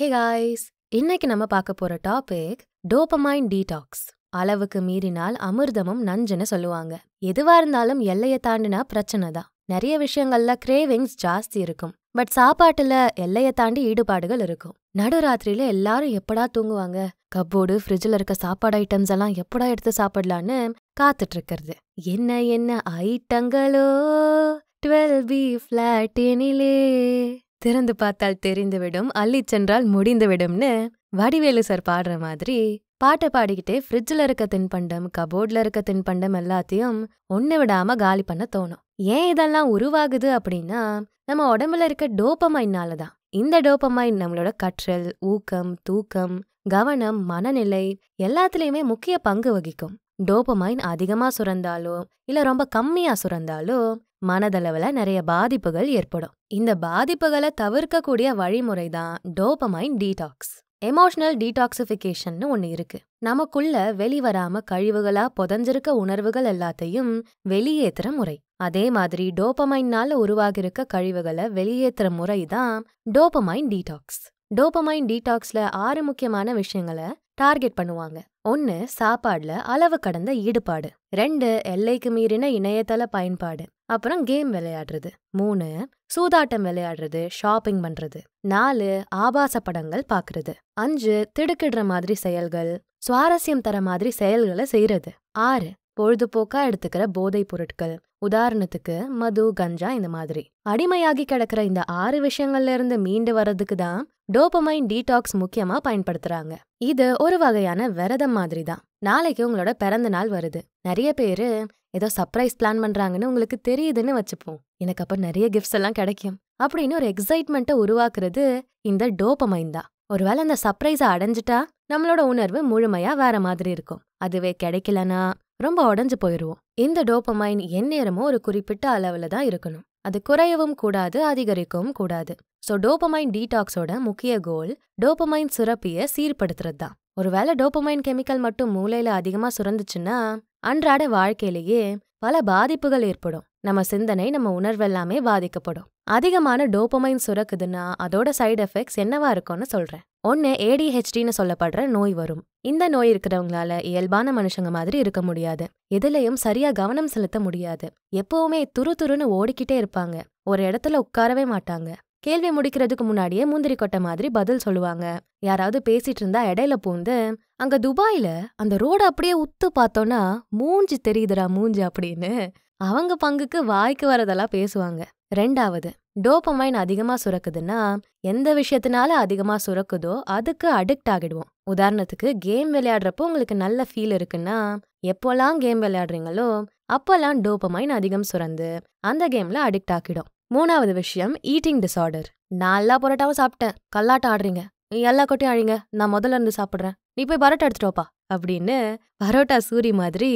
hey guys இன்னைக்கு நம்ம பார்க்க போற டாபிக் டோபமைன் டீடாக்ஸ் அளவுக்கு மீறினால் அமிர்தமும் நஞ்சுன்னு சொல்லுவாங்க எதுவா இருந்தாலும் எல்லையை தாண்டினா பிரச்சனை தான் நிறைய விஷயங்கள்ல கிரேவிங்ஸ் ஜாஸ்தி இருக்கும் பட் சாப்பாட்டுல எல்லையை தாண்டி ஈடுபாடுகள் இருக்கும் நடுராத்திரியில எல்லாரும் எப்படா தூங்குவாங்க கப்போர்டு ஃப்ரிட்ஜில் இருக்க சாப்பாடு ஐட்டம்ஸ் எல்லாம் எப்படா எடுத்து சாப்பிடலான்னு காத்துட்டு இருக்கிறது என்ன என்ன ஐட்டங்களோ டுவெல் பி ஃபிளாட்டினிலே திறந்து பார்த்தால் தெரிந்துவிடும் அள்ளி சென்றால் முடிந்துவிடும்னு வடிவேலு சார் பாடுற மாதிரி பாட்டை பாடிக்கிட்டே ஃப்ரிட்ஜில் இருக்க தின்பண்டம் கபோர்டில் இருக்க தின்பண்டம் எல்லாத்தையும் ஒன்று விடாமல் காலி பண்ண தோணும் ஏன் இதெல்லாம் உருவாகுது அப்படின்னா நம்ம உடம்புல இருக்க டோப்பமைனால தான் இந்த டோப்பமைன் நம்மளோட கற்றல் ஊக்கம் தூக்கம் கவனம் மனநிலை எல்லாத்துலேயுமே முக்கிய பங்கு வகிக்கும் டோப்பமைன் அதிகமாக சுரந்தாலோ இல்லை ரொம்ப கம்மியாக சுரந்தாலோ மனதளவில் நிறைய பாதிப்புகள் ஏற்படும் இந்த பாதிப்புகளை தவிர்க்கக்கூடிய வழிமுறை தான் டோபமைன் டீடாக்ஸ் எமோஷனல் டீடாக்சிஃபிகேஷன் ஒன்று இருக்கு நமக்குள்ள வெளிவராம கழிவுகளா புதஞ்சிருக்க உணர்வுகள் எல்லாத்தையும் வெளியேற்றுற முறை அதே மாதிரி டோபமைன்னால உருவாகிருக்க கழிவுகளை வெளியேற்றுற முறை தான் டோபமைன் டீடாக்ஸ் டோபமைன் டீடாக்ஸ்ல ஆறு முக்கியமான விஷயங்களை டார்கெட் பண்ணுவாங்க ஒன்று சாப்பாடில் அளவு கடந்த ஈடுபாடு ரெண்டு எல்லைக்கு மீறின இணையதள பயன்பாடு அப்புறம் கேம் விளையாடுறது மூணு சூதாட்டம் விளையாடுறது ஷாப்பிங் பண்ணுறது நாலு ஆபாச படங்கள் பாக்குறது அஞ்சு திடுக்கிடுற மாதிரி செயல்கள் சுவாரஸ்யம் தர மாதிரி செயல்களை செய்கிறது ஆறு பொழுதுபோக்காக எடுத்துக்கிற போதைப் பொருட்கள் உதாரணத்துக்கு மது கஞ்சா இந்த மாதிரி அடிமையாகி கிடக்கிற இந்த ஆறு விஷயங்கள்ல இருந்து மீண்டு வர்றதுக்கு தான் டோபமைன் டீடாக்ஸ் முக்கியமா பயன்படுத்துறாங்க இது ஒரு வகையான விரதம் மாதிரி தான் நாளைக்கு உங்களோட பிறந்த நாள் வருது நிறைய பேரு ஏதோ சர்ப்ரைஸ் பிளான் பண்றாங்கன்னு உங்களுக்கு தெரியுதுன்னு வச்சுப்போம் எனக்கு அப்ப நிறைய கிஃப்ட்ஸ் எல்லாம் கிடைக்கும் அப்படின்னு ஒரு எக்ஸைட்மெண்ட்டை உருவாக்குறது இந்த டோபமைன் தான் ஒருவேளை அந்த சர்ப்ரைஸை அடைஞ்சிட்டா நம்மளோட உணர்வு முழுமையா வேற மாதிரி இருக்கும் அதுவே கிடைக்கலனா ரொம்ப உடஞ்சு போயிடுவோம் இந்த டோப்பமைன் எந்நேரமும் ஒரு குறிப்பிட்ட அளவில் தான் இருக்கணும் அது குறையவும் கூடாது அதிகரிக்கவும் கூடாது ஸோ டோப்பமைன் டீடாக்ஸோட முக்கிய கோல் டோப்பமைன் சுரப்பியை சீர்படுத்துறது தான் ஒருவேளை டோப்பமைன் கெமிக்கல் மட்டும் மூளையில அதிகமாக சுரந்துச்சுன்னா அன்றாட வாழ்க்கையிலேயே பல பாதிப்புகள் ஏற்படும் நம்ம சிந்தனை நம்ம உணர்வெல்லாமே பாதிக்கப்படும் அதிகமான டோப்பமைன் சுரக்குதுன்னா அதோட சைடு எஃபெக்ட்ஸ் என்னவா இருக்கும்னு சொல்றேன் ஒன்னு ஏடிஹெச்டின்னு சொல்லப்படுற நோய் வரும் இந்த நோய் இருக்கிறவங்களால இயல்பான மனுஷங்க மாதிரி இருக்க முடியாது எதுலையும் சரியா கவனம் செலுத்த முடியாது எப்பவுமே துரு துருன்னு ஓடிக்கிட்டே இருப்பாங்க ஒரு இடத்துல உட்காரவே மாட்டாங்க கேள்வி முடிக்கிறதுக்கு முன்னாடியே முந்திரி கொட்டை மாதிரி பதில் சொல்லுவாங்க யாராவது பேசிட்டு இருந்தா இடையில பூந்து அங்க துபாயில அந்த ரோடு அப்படியே உத்து பார்த்தோன்னா மூஞ்சி தெரியுதுடா மூஞ்சி அப்படின்னு அவங்க பங்குக்கு வாய்க்கு வரதெல்லாம் பேசுவாங்க ரெண்டாவது டோப்பமைன் அதிகமாக சுரக்குதுன்னா எந்த விஷயத்தினால அதிகமாக சுரக்குதோ அதுக்கு அடிக்ட் ஆகிடுவோம் உதாரணத்துக்கு கேம் விளையாடுறப்போ உங்களுக்கு நல்ல ஃபீல் இருக்குன்னா எப்போல்லாம் கேம் விளையாடுறீங்களோ அப்போல்லாம் டோப்பமைன் அதிகம் சுரந்து அந்த கேமில் அடிக்ட் ஆக்கிடும் மூணாவது விஷயம் ஈட்டிங் டிசார்டர் நான் எல்லா பொரோட்டாவும் சாப்பிட்டேன் கல்லாட்டம் ஆடுறீங்க எல்லா கொட்டையும் அழிங்க நான் முதல்ல இருந்து சாப்பிட்றேன் நீ போய் பரோட்டா எடுத்துட்டு வாப்பா அப்படின்னு பரோட்டா சூரி மாதிரி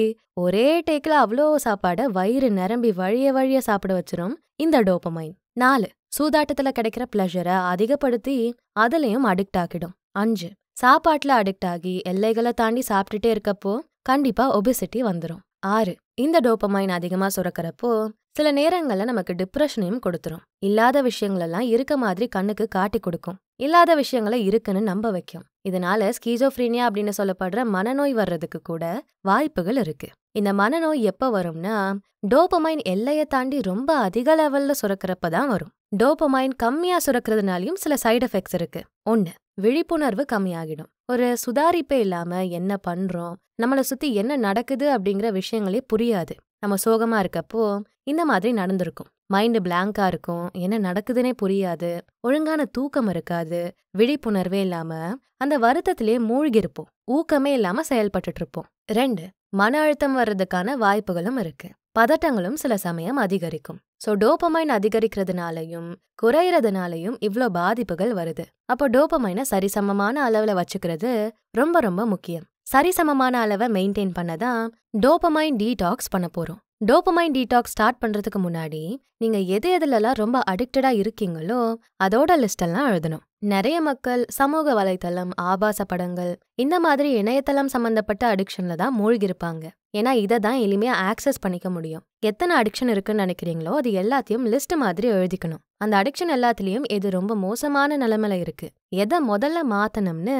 ஒரே டேக்கில் அவ்வளோ சாப்பாடை வயிறு நிரம்பி வழிய வழிய சாப்பிட வச்சிரும் இந்த டோப்பமைன் நாலு சூதாட்டத்தில் கிடைக்கிற பிளஷரை அதிகப்படுத்தி அதுலேயும் அடிக்ட் ஆகிடும் அஞ்சு சாப்பாட்டில் அடிக்ட் ஆகி எல்லைகளை தாண்டி சாப்பிட்டுட்டே இருக்கப்போ கண்டிப்பாக ஒபிசிட்டி வந்துடும் ஆறு இந்த டோப்பமைன் அதிகமாக சுரக்கிறப்போ சில நேரங்களில் நமக்கு டிப்ரெஷனையும் கொடுத்துரும் இல்லாத விஷயங்களெல்லாம் இருக்க மாதிரி கண்ணுக்கு காட்டி கொடுக்கும் இல்லாத விஷயங்களை இருக்குன்னு நம்ப வைக்கும் இதனால ஸ்கீசோஃப்ரீனியா அப்படின்னு சொல்லப்படுற மனநோய் வர்றதுக்கு கூட வாய்ப்புகள் இருக்கு இந்த மனநோய் எப்போ வரும்னா டோபமைன் எல்லையை தாண்டி ரொம்ப அதிக லெவல்ல சுரக்கிறப்ப தான் வரும் டோப்பமைன் கம்மியா சுரக்கிறதுனாலையும் சில சைடு எஃபெக்ட்ஸ் இருக்கு ஒண்ணு விழிப்புணர்வு கம்மியாகிடும் ஒரு சுதாரிப்பே இல்லாம என்ன பண்றோம் நம்மளை சுத்தி என்ன நடக்குது அப்படிங்கிற விஷயங்களே புரியாது நம்ம சோகமா இருக்கப்போ இந்த மாதிரி நடந்திருக்கும் மைண்டு பிளாங்கா இருக்கும் என்ன நடக்குதுன்னே புரியாது ஒழுங்கான தூக்கம் இருக்காது விழிப்புணர்வே இல்லாம அந்த வருத்தத்திலே மூழ்கிருப்போம் ஊக்கமே இல்லாம செயல்பட்டுட்டு இருப்போம் ரெண்டு மன அழுத்தம் வர்றதுக்கான வாய்ப்புகளும் இருக்கு பதட்டங்களும் சில சமயம் அதிகரிக்கும் ஸோ டோப்பமைன் அதிகரிக்கிறதுனாலையும் குறையிறதுனாலையும் இவ்வளோ பாதிப்புகள் வருது அப்போ டோப்பமைனை சரிசமமான அளவில் வச்சுக்கிறது ரொம்ப ரொம்ப முக்கியம் சரிசமமான அளவை மெயின்டைன் பண்ண தான் டோப்பமைன் டீடாக்ஸ் பண்ண போகிறோம் டோப்பமைன் டீடாக்ஸ் ஸ்டார்ட் பண்ணுறதுக்கு முன்னாடி நீங்கள் எது எதுலலாம் ரொம்ப அடிக்டடாக இருக்கீங்களோ அதோட லிஸ்டெல்லாம் எழுதணும் நிறைய மக்கள் சமூக வலைத்தளம் ஆபாச படங்கள் இந்த மாதிரி இணையதளம் சம்மந்தப்பட்ட அடிக்ஷனில் தான் மூழ்கியிருப்பாங்க ஏன்னா இதை தான் எளிமையாக ஆக்சஸ் பண்ணிக்க முடியும் எத்தனை அடிக்ஷன் இருக்குன்னு நினைக்கிறீங்களோ அது எல்லாத்தையும் லிஸ்ட் மாதிரி எழுதிக்கணும் அந்த அடிக்ஷன் எல்லாத்துலேயும் எது ரொம்ப மோசமான நிலைமையில இருக்கு எதை முதல்ல மாற்றணும்னு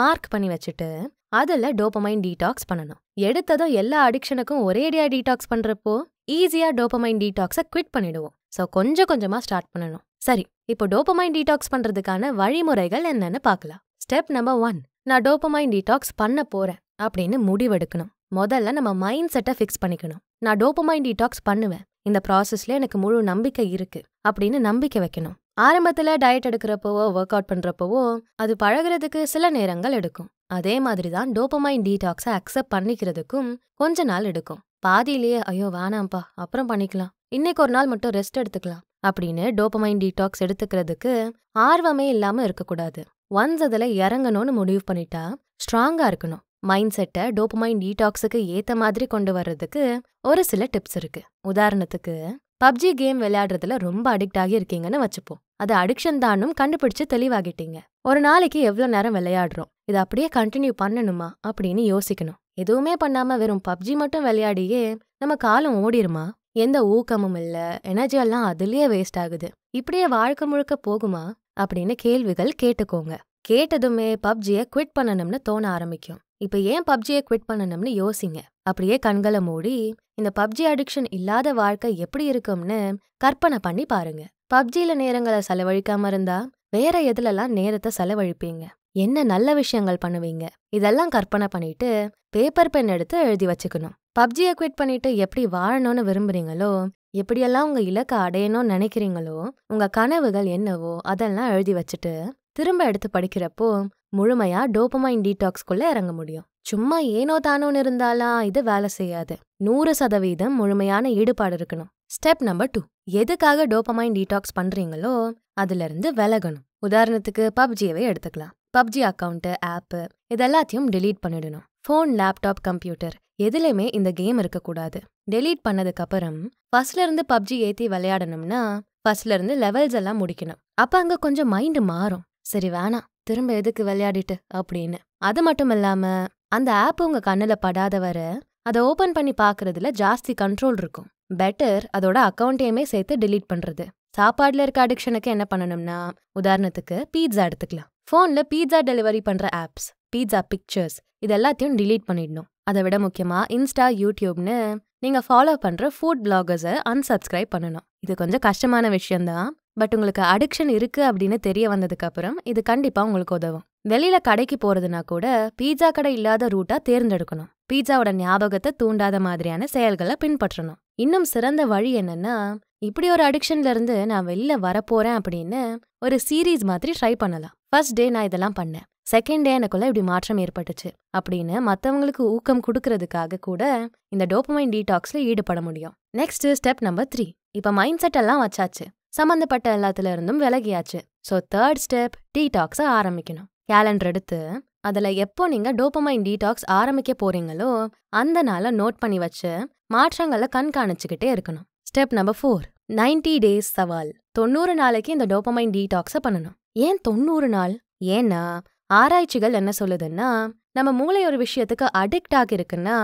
மார்க் பண்ணி வச்சுட்டு அதில் டோப்பமைன் டீடாக்ஸ் பண்ணணும் எடுத்ததும் எல்லா அடிக்ஷனுக்கும் ஒரேடியாக டீடாக்ஸ் பண்ணுறப்போ ஈஸியாக டோப்பமைன் டீடாக்ஸை குவிட் பண்ணிடுவோம் ஸோ கொஞ்சம் கொஞ்சமாக ஸ்டார்ட் பண்ணணும் சரி இப்போ டோப்பமைன் டீடாக்ஸ் பண்ணுறதுக்கான வழிமுறைகள் என்னன்னு பார்க்கலாம் ஸ்டெப் நம்பர் ஒன் நான் டோப்பமைன் டீடாக்ஸ் பண்ண போகிறேன் அப்படின்னு முடிவெடுக்கணும் முதல்ல நம்ம மைண்ட் செட்டை ஃபிக்ஸ் பண்ணிக்கணும் நான் டோப்பமைன் டீடாக்ஸ் பண்ணுவேன் இந்த ப்ராசஸ்ல எனக்கு முழு நம்பிக்கை இருக்குது அப்படின்னு நம்பிக்கை வைக்கணும் ஆரம்பத்தில் டயட் எடுக்கிறப்பவோ ஒர்க் அவுட் பண்ணுறப்பவோ அது பழகிறதுக்கு சில நேரங்கள் எடுக்கும் அதே மாதிரி தான் டோப்பமைன் டீடாக்ஸை அக்செப்ட் பண்ணிக்கிறதுக்கும் கொஞ்ச நாள் எடுக்கும் பாதியிலேயே ஐயோ வேணாம்ப்பா அப்புறம் பண்ணிக்கலாம் இன்னைக்கு ஒரு நாள் மட்டும் ரெஸ்ட் எடுத்துக்கலாம் அப்படின்னு டோப்பமைன் டீடாக்ஸ் எடுத்துக்கிறதுக்கு ஆர்வமே இல்லாமல் இருக்கக்கூடாது ஒன்ஸ் அதில் இறங்கணும்னு முடிவு பண்ணிட்டா ஸ்ட்ராங்காக இருக்கணும் மைண்ட் செட்டை டோப்பமைன் டீடாக்ஸுக்கு ஏற்ற மாதிரி கொண்டு வர்றதுக்கு ஒரு சில டிப்ஸ் இருக்கு உதாரணத்துக்கு பப்ஜி கேம் விளையாடுறதுல ரொம்ப அடிக்ட் ஆகி இருக்கீங்கன்னு வச்சுப்போம் அது அடிக்ஷன் தானும் கண்டுபிடிச்சு தெளிவாகிட்டீங்க ஒரு நாளைக்கு எவ்வளவு நேரம் விளையாடுறோம் இதை அப்படியே கண்டினியூ பண்ணணுமா அப்படின்னு யோசிக்கணும் எதுவுமே பண்ணாம வெறும் பப்ஜி மட்டும் விளையாடியே நம்ம காலம் ஓடிருமா எந்த ஊக்கமும் இல்ல எனர்ஜி எல்லாம் அதுலயே வேஸ்ட் ஆகுது இப்படியே வாழ்க்கை முழுக்க போகுமா அப்படின்னு கேள்விகள் கேட்டுக்கோங்க கேட்டதுமே பப்ஜிய குவிட் பண்ணணும்னு தோண ஆரம்பிக்கும் இப்போ ஏன் பப்ஜியை குவிட் பண்ணணும்னு யோசிங்க அப்படியே கண்களை மூடி இந்த பப்ஜி அடிக்ஷன் இல்லாத வாழ்க்கை எப்படி இருக்கும்னு கற்பனை பண்ணி பாருங்க பப்ஜியில நேரங்களை செலவழிக்காம இருந்தா வேற எதுலலாம் நேரத்தை செலவழிப்பீங்க என்ன நல்ல விஷயங்கள் பண்ணுவீங்க இதெல்லாம் கற்பனை பண்ணிட்டு பேப்பர் பென் எடுத்து எழுதி வச்சுக்கணும் பப்ஜியை குவிட் பண்ணிட்டு எப்படி வாழணும்னு விரும்புறீங்களோ எப்படியெல்லாம் உங்க இலக்கை அடையணும்னு நினைக்கிறீங்களோ உங்க கனவுகள் என்னவோ அதெல்லாம் எழுதி வச்சுட்டு திரும்ப எடுத்து படிக்கிறப்போ முழுமையா டோப்பமைன் டீடாக்ஸ்குள்ள இறங்க முடியும் சும்மா ஏனோ தானோன்னு இருந்தாலாம் இது வேலை செய்யாது நூறு சதவீதம் முழுமையான ஈடுபாடு இருக்கணும் ஸ்டெப் நம்பர் டூ எதுக்காக டோபமைன் டீடாக்ஸ் பண்றீங்களோ அதுல இருந்து விலகணும் உதாரணத்துக்கு பப்ஜியவே எடுத்துக்கலாம் பப்ஜி அக்கௌண்ட்டு ஆப்பு இதெல்லாத்தையும் டெலீட் பண்ணிடணும் ஃபோன் லேப்டாப் கம்ப்யூட்டர் எதுலையுமே இந்த கேம் இருக்கக்கூடாது டெலீட் பண்ணதுக்கு அப்புறம் ஃபர்ஸ்ட்ல இருந்து பப்ஜி ஏற்றி விளையாடணும்னா ஃபர்ஸ்ட்ல இருந்து லெவல்ஸ் எல்லாம் முடிக்கணும் அப்போ அங்கே கொஞ்சம் மைண்டு மாறும் சரி வேணாம் திரும்ப எதுக்கு விளையாடிட்டு அப்படின்னு அது மட்டும் இல்லாமல் அந்த ஆப் உங்க கண்ணில் படாத வர அதை ஓப்பன் பண்ணி பார்க்கறதுல ஜாஸ்தி கண்ட்ரோல் இருக்கும் பெட்டர் அதோட அக்கௌண்ட்டையுமே சேர்த்து டிலீட் பண்ணுறது சாப்பாடில் இருக்க அடிக்ஷனுக்கு என்ன பண்ணணும்னா உதாரணத்துக்கு பீட்சா எடுத்துக்கலாம் ஃபோனில் பீட்சா டெலிவரி பண்ணுற ஆப்ஸ் பீட்சா பிக்சர்ஸ் இது எல்லாத்தையும் டிலீட் பண்ணிடணும் அதை விட முக்கியமாக இன்ஸ்டா யூடியூப்னு நீங்கள் ஃபாலோ பண்ணுற ஃபுட் பிளாகர்ஸை அன்சப்ஸ்கிரைப் பண்ணணும் இது கொஞ்சம் கஷ்டமான விஷயம்தான் பட் உங்களுக்கு அடிக்ஷன் இருக்குது அப்படின்னு தெரிய வந்ததுக்கப்புறம் இது கண்டிப்பாக உங்களுக்கு உதவும் வெளியில கடைக்கு போறதுனா கூட பீட்சா கடை இல்லாத ரூட்டா தேர்ந்தெடுக்கணும் பீட்சாவோட ஞாபகத்தை தூண்டாத மாதிரியான செயல்களை பின்பற்றணும் இன்னும் சிறந்த வழி என்னன்னா இப்படி ஒரு அடிக்ஷன்ல இருந்து நான் வெளில வரப்போறேன் அப்படின்னு ஒரு சீரீஸ் மாதிரி ட்ரை பண்ணலாம் ஃபர்ஸ்ட் டே நான் இதெல்லாம் பண்ணேன் செகண்ட் டே எனக்குள்ள இப்படி மாற்றம் ஏற்பட்டுச்சு அப்படின்னு மற்றவங்களுக்கு ஊக்கம் கொடுக்கறதுக்காக கூட இந்த டோப்பமைன் டீடாக்ஸ்ல ஈடுபட முடியும் நெக்ஸ்ட் ஸ்டெப் நம்பர் த்ரீ இப்போ மைண்ட் செட் எல்லாம் வச்சாச்சு சம்மந்தப்பட்ட எல்லாத்துல இருந்தும் விலகியாச்சு ஸோ தேர்ட் ஸ்டெப் டீடாக்ஸை ஆரம்பிக்கணும் கேலண்டர் எடுத்து அதில் எப்போ நீங்கள் டோப்பமைன் டீடாக்ஸ் ஆரம்பிக்க போகிறீங்களோ அந்த நாளை நோட் பண்ணி வச்சு மாற்றங்களை கண்காணிச்சுக்கிட்டே இருக்கணும் step number four ninety days சவால் தொண்ணூறு நாளைக்கு இந்த டோப்பமைன் டீடாக்ஸை பண்ணணும் ஏன் தொண்ணூறு நாள் ஏன்னா ஆராய்ச்சிகள் என்ன சொல்லுதுன்னா நம்ம மூளை ஒரு விஷயத்துக்கு அடிக்ட் ஆகிருக்குன்னா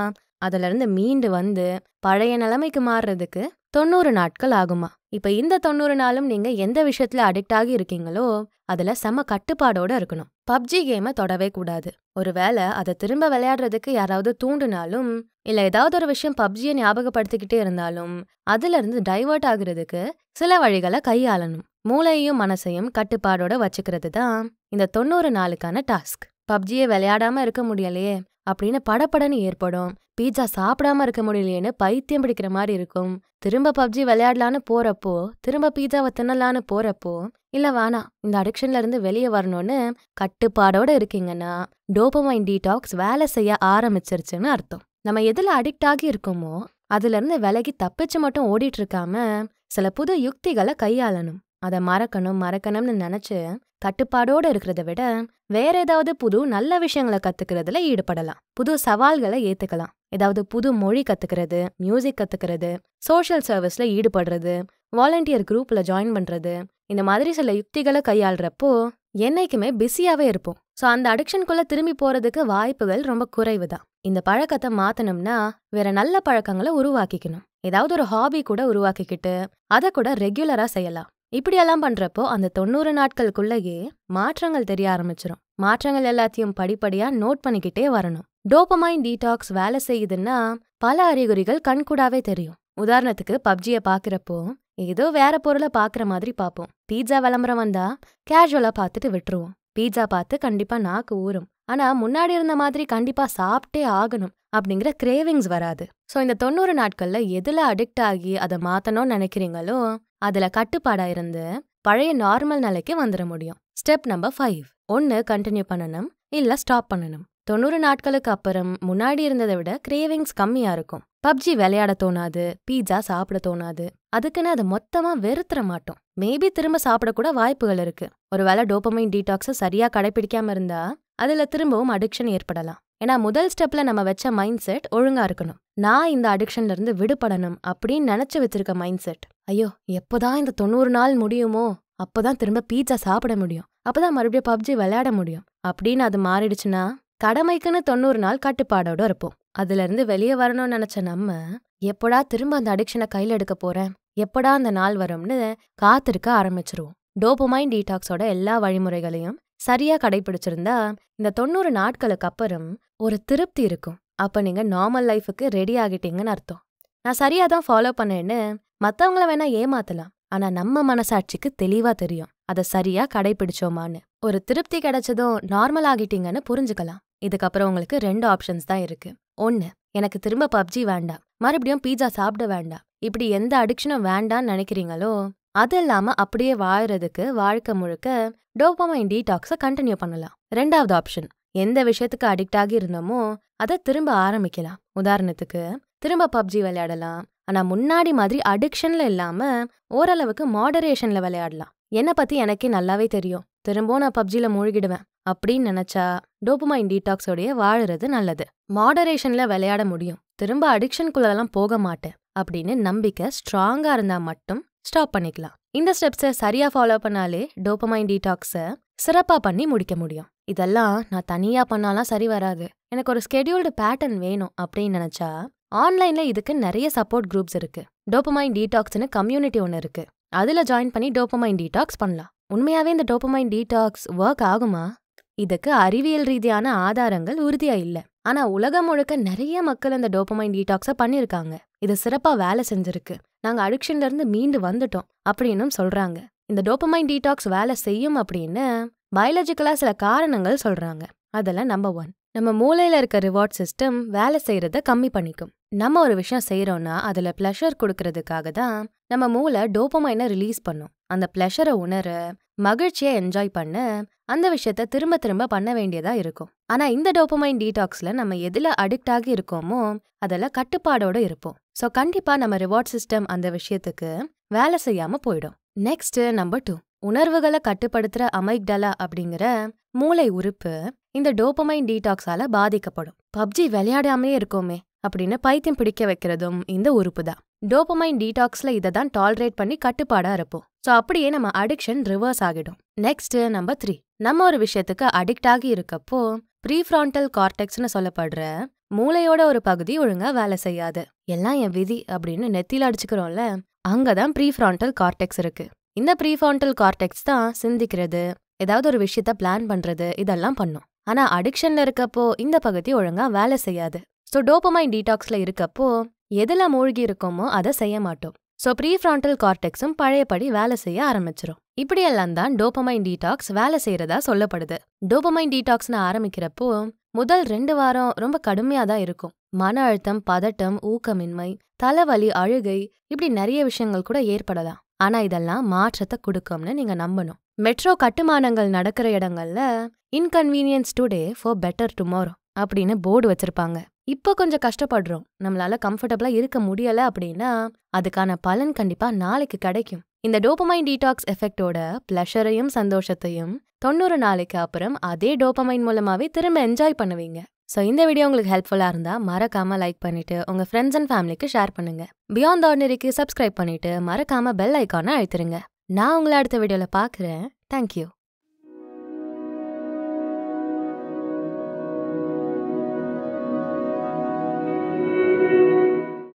அதுலேருந்து மீண்டு வந்து பழைய நிலைமைக்கு மாறுறதுக்கு தொண்ணூறு நாட்கள் ஆகுமா இப்போ இந்த தொண்ணூறு நாளும் நீங்கள் எந்த விஷயத்தில் அடிக்ட் ஆகி இருக்கீங்களோ அதில் செம கட்டுப்பாடோடு இருக்கணும் பப்ஜி கேமை தொடவே கூடாது ஒருவேளை அதை திரும்ப விளையாடுறதுக்கு யாராவது தூண்டுனாலும் இல்லை ஏதாவது ஒரு விஷயம் பப்ஜியை ஞாபகப்படுத்திக்கிட்டே இருந்தாலும் அதுலேருந்து டைவர்ட் ஆகுறதுக்கு சில வழிகளை கையாளணும் மூளையையும் மனசையும் கட்டுப்பாடோட வச்சுக்கிறது தான் இந்த தொண்ணூறு நாளுக்கான டாஸ்க் பப்ஜியை விளையாடாம இருக்க முடியலையே அப்படின்னு படப்படன்னு ஏற்படும் பீட்சா சாப்பிடாம இருக்க முடியலையேன்னு பைத்தியம் பிடிக்கிற மாதிரி இருக்கும் திரும்ப பப்ஜி விளையாடலான்னு போறப்போ திரும்ப பீட்சாவை தின்னலான்னு போறப்போ இல்ல வேணா இந்த அடிக்ஷன்ல இருந்து வெளியே வரணும்னு கட்டுப்பாடோட இருக்கீங்கன்னா டோபமைன் டீடாக்ஸ் வேலை செய்ய ஆரம்பிச்சிருச்சுன்னு அர்த்தம் நம்ம எதுல அடிக்ட் ஆகி இருக்கோமோ அதுல இருந்து விலகி தப்பிச்சு மட்டும் ஓடிட்டு இருக்காம சில புது யுக்திகளை கையாளணும் அதை மறக்கணும் மறக்கணும்னு நினச்சி கட்டுப்பாடோடு இருக்கிறத விட வேற ஏதாவது புது நல்ல விஷயங்களை கத்துக்கிறதுல ஈடுபடலாம் புது சவால்களை ஏத்துக்கலாம் ஏதாவது புது மொழி கத்துக்கிறது மியூசிக் கத்துக்கிறது சோஷியல் சர்வீஸ்ல ஈடுபடுறது வாலண்டியர் குரூப்ல ஜாயின் பண்றது இந்த மாதிரி சில யுக்திகளை கையாளுறப்போ என்னைக்குமே பிஸியாவே இருப்போம் ஸோ அந்த அடிக்ஷனுக்குள்ள திரும்பி போறதுக்கு வாய்ப்புகள் ரொம்ப குறைவு தான் இந்த பழக்கத்தை மாத்தணும்னா வேற நல்ல பழக்கங்களை உருவாக்கிக்கணும் ஏதாவது ஒரு ஹாபி கூட உருவாக்கிக்கிட்டு அதை கூட ரெகுலரா செய்யலாம் இப்படியெல்லாம் பண்றப்போ அந்த தொண்ணூறு நாட்களுக்குள்ளேயே மாற்றங்கள் தெரிய ஆரம்பிச்சிடும் மாற்றங்கள் எல்லாத்தையும் படிப்படியா நோட் பண்ணிக்கிட்டே வரணும் டோப்பமைன் டீடாக்ஸ் வேலை செய்யுதுன்னா பல அறிகுறிகள் கண்கூடாவே தெரியும் உதாரணத்துக்கு பப்ஜியை பாக்குறப்போ ஏதோ வேற பொருளை பாக்குற மாதிரி பார்ப்போம் பீட்சா விளம்பரம் வந்தா கேஷுவலா பார்த்துட்டு விட்டுருவோம் பீட்சா பார்த்து கண்டிப்பா நாக்கு ஊறும் ஆனா முன்னாடி இருந்த மாதிரி கண்டிப்பா சாப்பிட்டே ஆகணும் அப்படிங்கிற கிரேவிங்ஸ் வராது ஸோ இந்த தொண்ணூறு நாட்கள்ல எதுல அடிக்ட் ஆகி அதை மாத்தணும்னு நினைக்கிறீங்களோ அதுல கட்டுப்பாடா இருந்து பழைய நார்மல் நிலைக்கு வந்துட முடியும் ஸ்டெப் நம்பர் ஃபைவ் ஒன்று கண்டினியூ பண்ணணும் இல்லை ஸ்டாப் பண்ணணும் தொண்ணூறு நாட்களுக்கு அப்புறம் முன்னாடி இருந்ததை விட கிரேவிங்ஸ் கம்மியாக இருக்கும் பப்ஜி விளையாட தோணாது பீட்சா சாப்பிட தோணாது அதுக்குன்னு அதை மொத்தமாக வெறுத்துற மாட்டோம் மேபி திரும்ப சாப்பிடக்கூட வாய்ப்புகள் இருக்கு ஒருவேளை டோப்பமைன் டீடாக்ஸை சரியாக கடைபிடிக்காம இருந்தா அதில் திரும்பவும் அடிக்ஷன் ஏற்படலாம் ஏன்னா முதல் ஸ்டெப்பில் நம்ம வச்ச மைண்ட் செட் ஒழுங்காக இருக்கணும் நான் இந்த அடிக்ஷன்லேருந்து விடுபடணும் அப்படின்னு நினச்சி வச்சிருக்க மைண்ட் செட் ஐயோ எப்போதான் இந்த தொண்ணூறு நாள் முடியுமோ அப்போதான் திரும்ப பீட்சா சாப்பிட முடியும் அப்போதான் மறுபடியும் பப்ஜி விளையாட முடியும் அப்படின்னு அது மாறிடுச்சுன்னா கடமைக்குன்னு தொண்ணூறு நாள் கட்டுப்பாடோட இருப்போம் அதுலேருந்து வெளியே வரணும்னு நினச்ச நம்ம எப்படா திரும்ப அந்த அடிக்ஷனை கையில் எடுக்க போகிறேன் எப்படா அந்த நாள் வரும்னு காத்திருக்க ஆரம்பிச்சிருவோம் டோபோமைன் டீடாக்ஸோட எல்லா வழிமுறைகளையும் சரியா கடைபிடிச்சிருந்தா இந்த தொண்ணூறு நாட்களுக்கு அப்புறம் ஒரு திருப்தி இருக்கும் அப்ப நீங்க நார்மல் லைஃபுக்கு ரெடி ஆகிட்டீங்கன்னு அர்த்தம் நான் சரியா தான் ஃபாலோ பண்ணேன்னு மத்தவங்கள வேணா ஏமாத்தலாம் ஆனா நம்ம மனசாட்சிக்கு தெளிவா தெரியும் அதை சரியா கடைபிடிச்சோமான்னு ஒரு திருப்தி கிடைச்சதும் நார்மல் ஆகிட்டீங்கன்னு புரிஞ்சுக்கலாம் இதுக்கப்புறம் உங்களுக்கு ரெண்டு ஆப்ஷன்ஸ் தான் இருக்கு ஒன்னு எனக்கு திரும்ப பப்ஜி வேண்டாம் மறுபடியும் பீஸா சாப்பிட வேண்டாம் இப்படி எந்த அடிக்ஷனும் வேண்டாம்னு நினைக்கிறீங்களோ அது இல்லாம அப்படியே வாழறதுக்கு வாழ்க்கை முழுக்க டோபமைன் டீடாக்ஸ கண்டினியூ பண்ணலாம் ரெண்டாவது ஆப்ஷன் எந்த விஷயத்துக்கு அடிக்ட் ஆகி இருந்தோமோ அதை திரும்ப ஆரம்பிக்கலாம் உதாரணத்துக்கு திரும்ப பப்ஜி விளையாடலாம் ஆனா முன்னாடி மாதிரி அடிக்ஷன்ல இல்லாம ஓரளவுக்கு மாடரேஷன்ல விளையாடலாம் என்ன பத்தி எனக்கே நல்லாவே தெரியும் திரும்பவும் நான் பப்ஜில மூழ்கிடுவேன் அப்படின்னு நினைச்சா டோபமைன் டீடாக்ஸோடைய வாழறது நல்லது மாடரேஷன்ல விளையாட முடியும் திரும்ப அடிக்ஷனுக்குள்ளெல்லாம் போக மாட்டேன் அப்படின்னு நம்பிக்கை ஸ்ட்ராங்கா இருந்தா மட்டும் ஸ்டாப் பண்ணிக்கலாம் இந்த ஸ்டெப்ஸை சரியாக ஃபாலோ பண்ணாலே டோப்பமைன் டீடாக்ஸை சிறப்பாக பண்ணி முடிக்க முடியும் இதெல்லாம் நான் தனியாக பண்ணாலாம் சரி வராது எனக்கு ஒரு ஸ்கெடியூல்டு பேட்டர்ன் வேணும் அப்படின்னு நினச்சா ஆன்லைனில் இதுக்கு நிறைய சப்போர்ட் குரூப்ஸ் இருக்குது டோப்பமைன் டீடாக்ஸ்னு கம்யூனிட்டி ஒன்று இருக்குது அதில் ஜாயின் பண்ணி டோப்பமைன் டீடாக்ஸ் பண்ணலாம் உண்மையாகவே இந்த டோப்பமைன் டீடாக்ஸ் ஒர்க் ஆகுமா இதுக்கு அறிவியல் ரீதியான ஆதாரங்கள் உறுதியாக இல்லை ஆனால் உலகம் முழுக்க நிறைய மக்கள் இந்த டோப்பமைன் டீடாக்ஸை பண்ணியிருக்காங்க இது சிறப்பாக வேலை செஞ்சிருக்கு நாங்கள் அடிக்ஷன்லேருந்து மீண்டு வந்துட்டோம் அப்படின்னும் சொல்கிறாங்க இந்த டோப்பமைன் டீடாக்ஸ் வேலை செய்யும் அப்படின்னு பயாலஜிக்கலாக சில காரணங்கள் சொல்கிறாங்க அதெல்லாம் நம்பர் ஒன் நம்ம மூளையில் இருக்க ரிவார்ட் சிஸ்டம் வேலை செய்கிறத கம்மி பண்ணிக்கும் நம்ம ஒரு விஷயம் செய்கிறோன்னா அதில் ப்ளஷர் கொடுக்கறதுக்காக தான் நம்ம மூளை டோப்பமைனை ரிலீஸ் பண்ணும் அந்த ப்ளஷரை உணர மகிழ்ச்சியை என்ஜாய் பண்ண அந்த விஷயத்த திரும்ப திரும்ப பண்ண வேண்டியதா இருக்கும் ஆனா இந்த டோப்பமைன் டீடாக்ஸ்ல நம்ம எதுல அடிக்ட் ஆகி இருக்கோமோ அதில் கட்டுப்பாடோட இருப்போம் சோ கண்டிப்பா நம்ம ரிவார்ட் சிஸ்டம் அந்த விஷயத்துக்கு வேலை செய்யாம போயிடும் நெக்ஸ்ட் நம்பர் டூ உணர்வுகளை கட்டுப்படுத்துற அமைக்டலா அப்படிங்கிற மூளை உறுப்பு இந்த டோப்பமைன் டீடாக்ஸால பாதிக்கப்படும் பப்ஜி விளையாடாமே இருக்கோமே அப்படின்னு பைத்தியம் பிடிக்க வைக்கிறதும் இந்த உறுப்பு தான் டோபமைன் டீடாக்ஸில் இதை தான் டாலரேட் பண்ணி கட்டுப்பாடாக இருப்போம் ஸோ அப்படியே நம்ம அடிக்ஷன் ரிவர்ஸ் ஆகிடும் நெக்ஸ்ட் நம்பர் த்ரீ நம்ம ஒரு விஷயத்துக்கு அடிக்ட் ஆகி இருக்கப்போ ப்ரீஃப்ரான்டல் கார்டெக்ஸ்னு சொல்லப்படுற மூளையோட ஒரு பகுதி ஒழுங்காக வேலை செய்யாது எல்லாம் என் விதி அப்படின்னு நெத்தியில் அடிச்சுக்கிறோம்ல அங்கே தான் ப்ரீஃப்ரான்டல் கார்டெக்ஸ் இருக்கு இந்த ப்ரீஃப்ரான்டல் கார்டெக்ஸ் தான் சிந்திக்கிறது ஏதாவது ஒரு விஷயத்த பிளான் பண்ணுறது இதெல்லாம் பண்ணும் ஆனால் அடிக்ஷனில் இருக்கப்போ இந்த பகுதி ஒழுங்காக வேலை செய்யாது ஸோ டோபமைன் டீடாக்ஸில் இருக்கப்போ எதில் மூழ்கி இருக்கோமோ அதை செய்ய மாட்டோம் ஸோ ப்ரீ ஃப்ரான்டல் கார்டெக்ஸும் பழையபடி வேலை செய்ய ஆரம்பிச்சிடும் இப்படியெல்லாம் தான் டோபமைன் டீடாக்ஸ் வேலை செய்கிறதா சொல்லப்படுது டோபமைன் டீடாக்ஸ்னு ஆரம்பிக்கிறப்போ முதல் ரெண்டு வாரம் ரொம்ப கடுமையாக தான் இருக்கும் மன அழுத்தம் பதட்டம் ஊக்கமின்மை தலைவலி அழுகை இப்படி நிறைய விஷயங்கள் கூட ஏற்படலாம் ஆனால் இதெல்லாம் மாற்றத்தை கொடுக்கும்னு நீங்கள் நம்பணும் மெட்ரோ கட்டுமானங்கள் நடக்கிற இடங்கள்ல inconvenience today for better tomorrow அப்படின்னு போர்டு வச்சிருப்பாங்க இப்போ கொஞ்சம் கஷ்டப்படுறோம் நம்மளால கம்ஃபர்டபுளா இருக்க முடியல அப்படின்னா அதுக்கான பலன் கண்டிப்பா நாளைக்கு கிடைக்கும் இந்த டோபமைன் டீடாக்ஸ் எஃபெக்டோட ப்ளஷரையும் சந்தோஷத்தையும் தொண்ணூறு நாளைக்கு அப்புறம் அதே டோபமைன் மூலமாவே திரும்ப என்ஜாய் பண்ணுவீங்க ஸோ இந்த வீடியோ உங்களுக்கு ஹெல்ப்ஃபுல்லாக இருந்தால் மறக்காமல் லைக் பண்ணிவிட்டு உங்கள் ஃப்ரெண்ட்ஸ் அண்ட் ஃபேமிலிக்கு ஷேர் பண்ணுங்கள் பியாண்ட் ஆர்டினரிக்கு சப்ஸ்கிரைப் பண்ணிவிட்டு மறக்காமல் பெல் ஐக்கானை அழுத்துருங்க நான் உங்களை அடுத்த வீடியோவில் பார்க்குறேன் தேங்க்யூ